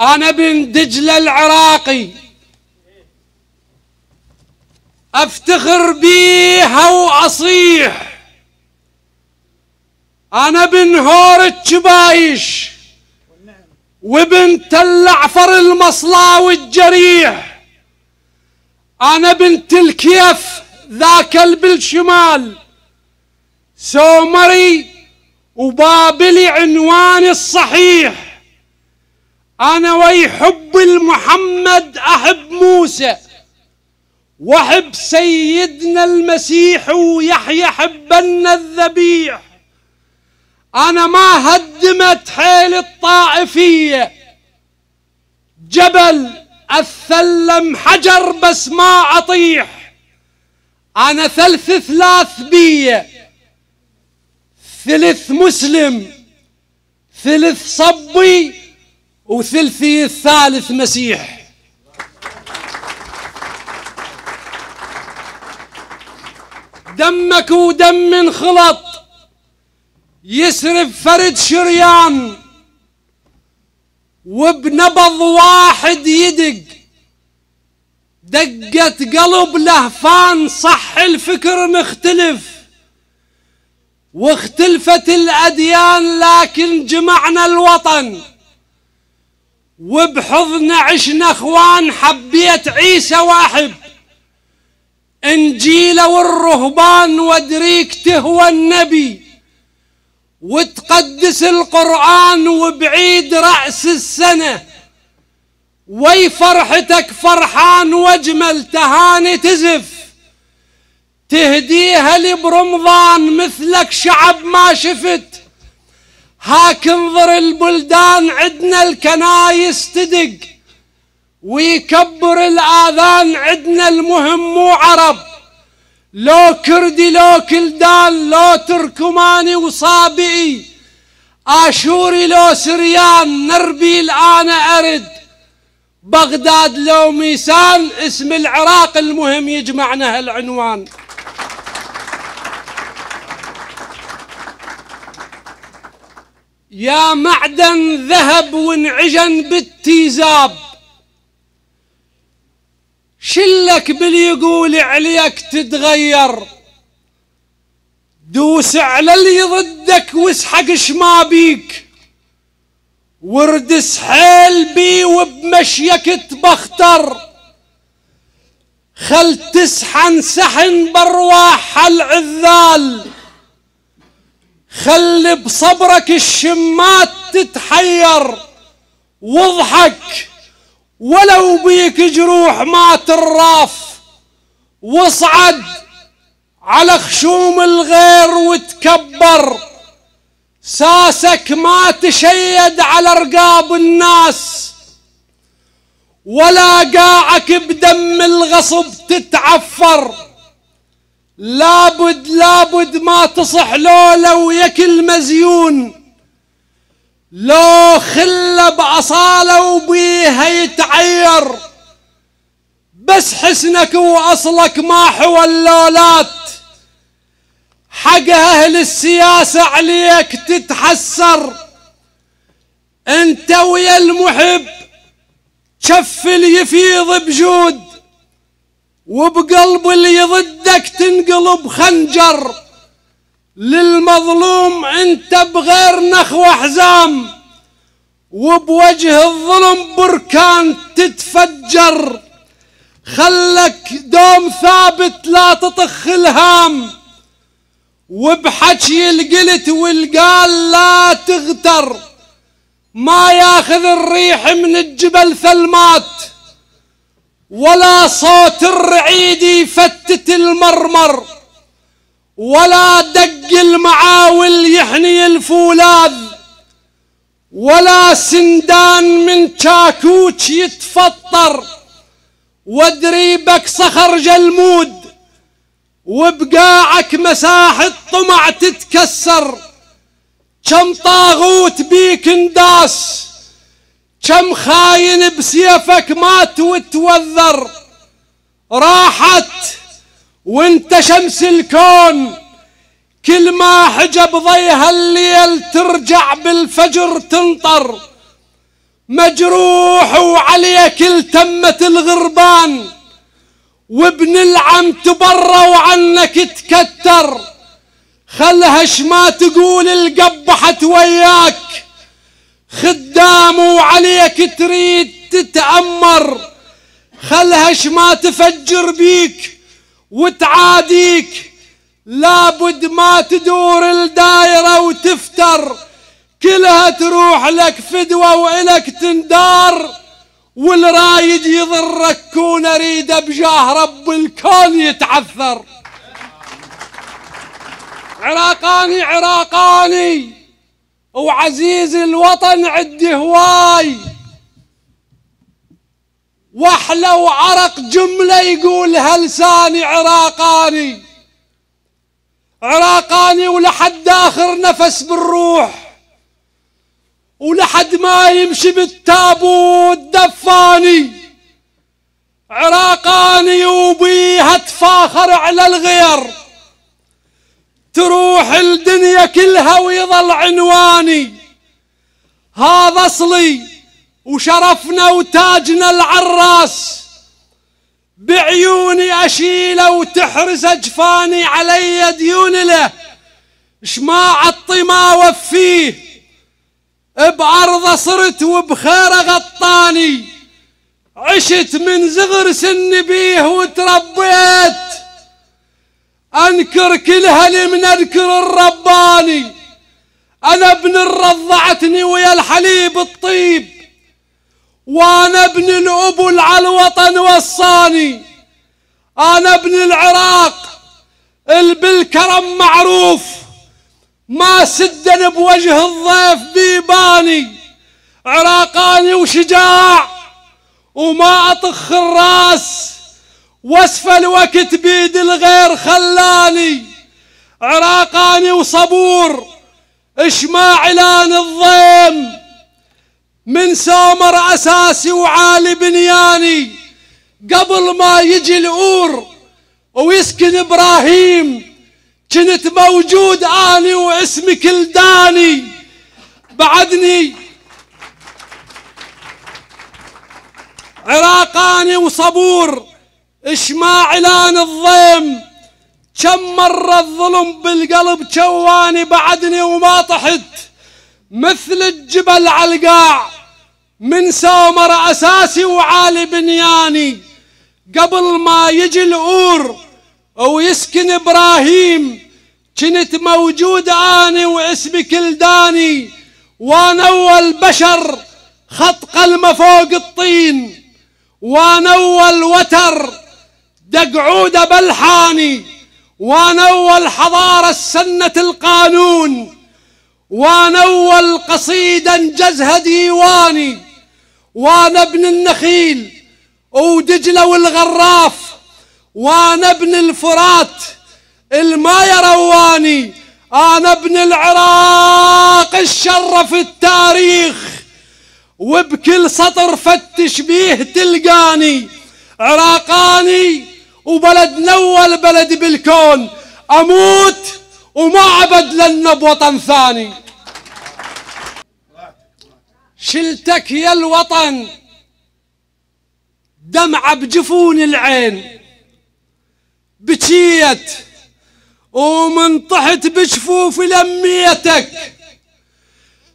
أنا بن دجلة العراقي أفتخر بيها وأصيح أنا بن هور الشبايش وبن تلعفر المصلى والجريح أنا بنت الكيف ذاك بالشمال سومري وبابلي عنواني الصحيح أنا ويحب المحمد أحب موسى وحب سيدنا المسيح ويحيى حبنا الذبيح أنا ما هدمت حيل الطائفية جبل أتثلم حجر بس ما أطيح أنا ثلث ثلاث بي ثلث مسلم ثلث صبي وثلثي الثالث مسيح دمك ودم انخلط يسرب فرد شريان وبنبض واحد يدق دقت قلب لهفان صح الفكر مختلف واختلفت الأديان لكن جمعنا الوطن وبحضن عشنا اخوان حبيت عيسى واحب انجيله والرهبان وادريك تهوى النبي وتقدس القرآن وبعيد رأس السنة وي فرحتك فرحان واجمل تهاني تزف تهديها لي برمضان مثلك شعب ما شفت هاك انظر البلدان عندنا الكنايس تدق ويكبر الآذان عندنا المهم مو عرب لو كردي لو كلدان لو تركماني وصابئي آشوري لو سريان نربي الآن أرد بغداد لو ميسان اسم العراق المهم يجمعنا هالعنوان يا معدن ذهب وانعجن بالتيزاب شلك باليقول عليك تتغير دوس على اللي ضدك واسحق شمابيك وردس حيل بي وبمشيك تبختر خل تسحن سحن برواح العذال خلي بصبرك الشمات تتحير واضحك ولو بيك جروح ما تراف واصعد على خشوم الغير وتكبر ساسك ما تشيد على رقاب الناس ولا قاعك بدم الغصب تتعفر لابد لابد ما تصح لولا لو يكل مزيون لو خل بأصاله وبيها يتعير بس حسنك وأصلك ما حوى اللولات حق أهل السياسة عليك تتحسر انت ويا المحب شف اللي يفيض بجود وبقلب اللي ضدك تنقلب خنجر للمظلوم انت بغير نخوة حزام وبوجه الظلم بركان تتفجر خلك دوم ثابت لا تطخ الهام وبحكي القلت والقال لا تغتر ما ياخذ الريح من الجبل ثلمات ولا صوت الرعيد يفتت المرمر ولا دق المعاول يحني الفولاذ ولا سندان من شاكوش يتفطر ودريبك صخر جلمود وبقاعك مساحة طمع تتكسر كم طاغوت بيك انداس كم خاين بسيفك مات وتوذر راحت وانت شمس الكون كل ما حجب ضيها الليل ترجع بالفجر تنطر مجروح وعليك التمة الغربان وابن العم تبروا عنك تكتر خلها ما تقول القبحت وياك خدام وعليك تريد تتأمر خلهش ما تفجر بيك وتعاديك لابد ما تدور الدايرة وتفتر كلها تروح لك فدوة وإلك تندار والرايد يضرك كون أريد بجاه رب الكون يتعثر عراقاني عراقاني وعزيز الوطن عندي هواي واحلى وعرق جمله يقولها لساني عراقاني عراقاني ولحد اخر نفس بالروح ولحد ما يمشي بالتابوت دفاني عراقاني وبيها تفاخر على الغير تروح الدنيا كلها ويظل عنواني هذا اصلي وشرفنا وتاجنا العراس بعيوني اشيله وتحرس اجفاني علي ديون له اش ما عطي ما وفيه بارضه صرت وبخيره غطاني عشت من زغر سن بيه وتربيت أنكر كل من انكر الرباني أنا ابن الرضعتني ويا الحليب الطيب وأنا ابن الأبل على الوطن وصاني أنا ابن العراق بالكرم معروف ما سدن بوجه الضيف بيباني عراقاني وشجاع وما أطخ الراس وصف الوقت بيد الغير خلاني عراقاني وصبور اشماعلان الضيم من سامر اساسي وعالي بنياني قبل ما يجي الأور ويسكن إبراهيم كنت موجود أني واسمي كلداني بعدني عراقاني وصبور اشماعلان الضيم كم مرة الظلم بالقلب جواني بعدني وما طحت مثل الجبل على القاع من سامر أساسي وعالي بنياني قبل ما يجي الأور ويسكن إبراهيم كنت موجود أني واسمي كلداني وأنا أول بشر خط قلمه فوق الطين وأنا أول وتر دقعود بلحاني ونول حضارة سنة القانون ونول قصيدا جزها ديواني وانا ابن النخيل ودجلة والغراف وانا ابن الفرات الما يرواني انا ابن العراق الشرف التاريخ وبكل سطر فتش بيه تلقاني عراقاني وبلدنا أول بلد بالكون أموت وما عبد لنا بوطن ثاني شلتك يا الوطن دمعة بجفون العين بكيت ومن طحت بشفوف لميتك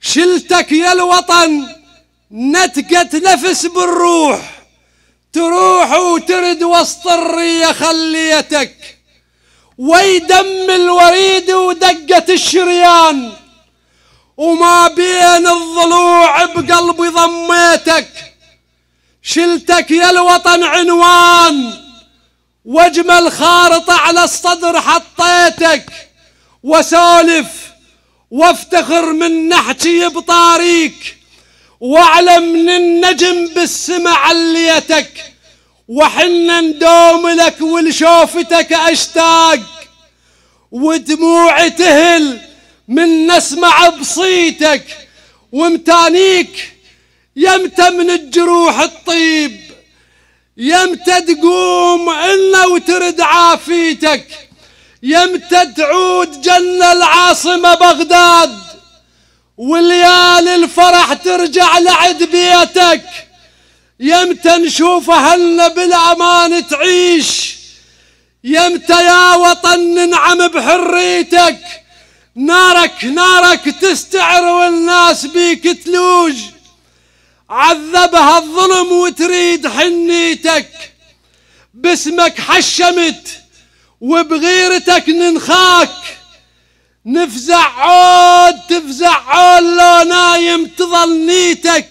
شلتك يا الوطن نتقت نفس بالروح تروح وترد وسط الرية خليتك ويدم الوريد ودقة الشريان وما بين الضلوع بقلبي ضميتك شلتك يا الوطن عنوان واجمل خارطة على الصدر حطيتك وسالف وافتخر من نحكي بطاريك واعلم من النجم بالسما عليتك وحنا ندوم لك ولشوفتك اشتاق ودموع تهل من نسمع بصيتك ومتانيك يمتى من الجروح الطيب يمتى تقوم إلنا وترد عافيتك يمتى تعود جنة العاصمة بغداد وليالي الفرح ترجع لعد بيتك يمتى نشوف أهلنا بالأمان تعيش يمتى يا وطن ننعم بحريتك نارك نارك تستعر والناس بيك تلوج عذبها الظلم وتريد حنيتك باسمك حشمت وبغيرتك ننخاك نفزع عود تفزع عود لو نايم تظل نيتك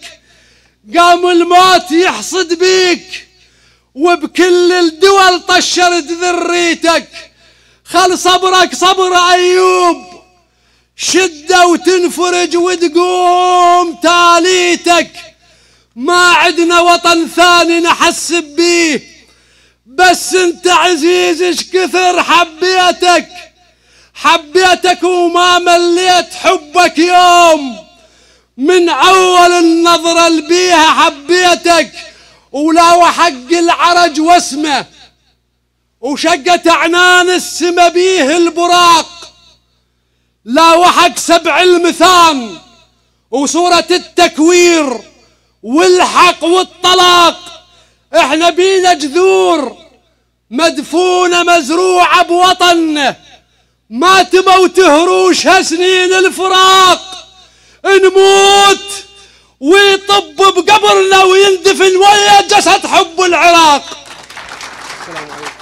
قام الموت يحصد بيك وبكل الدول طشرت ذريتك خل صبرك صبر أيوب شدة وتنفرج وتقوم تاليتك ما عدنا وطن ثاني نحسب بيه بس انت عزيز اش كثر حبيتك لك وما مليت حبك يوم من أول النظرة لبيها حبيتك ولاوى حق العرج واسمه وشقت عنان السما بيه البراق لاوى حق سبع المثان وصورة التكوير والحق والطلاق احنا بينا جذور مدفونة مزروعة بوطنه ما تموت هروش هسنين الفراق نموت ويطب بقبرنا ويندفن ويا جسد حب العراق السلام عليكم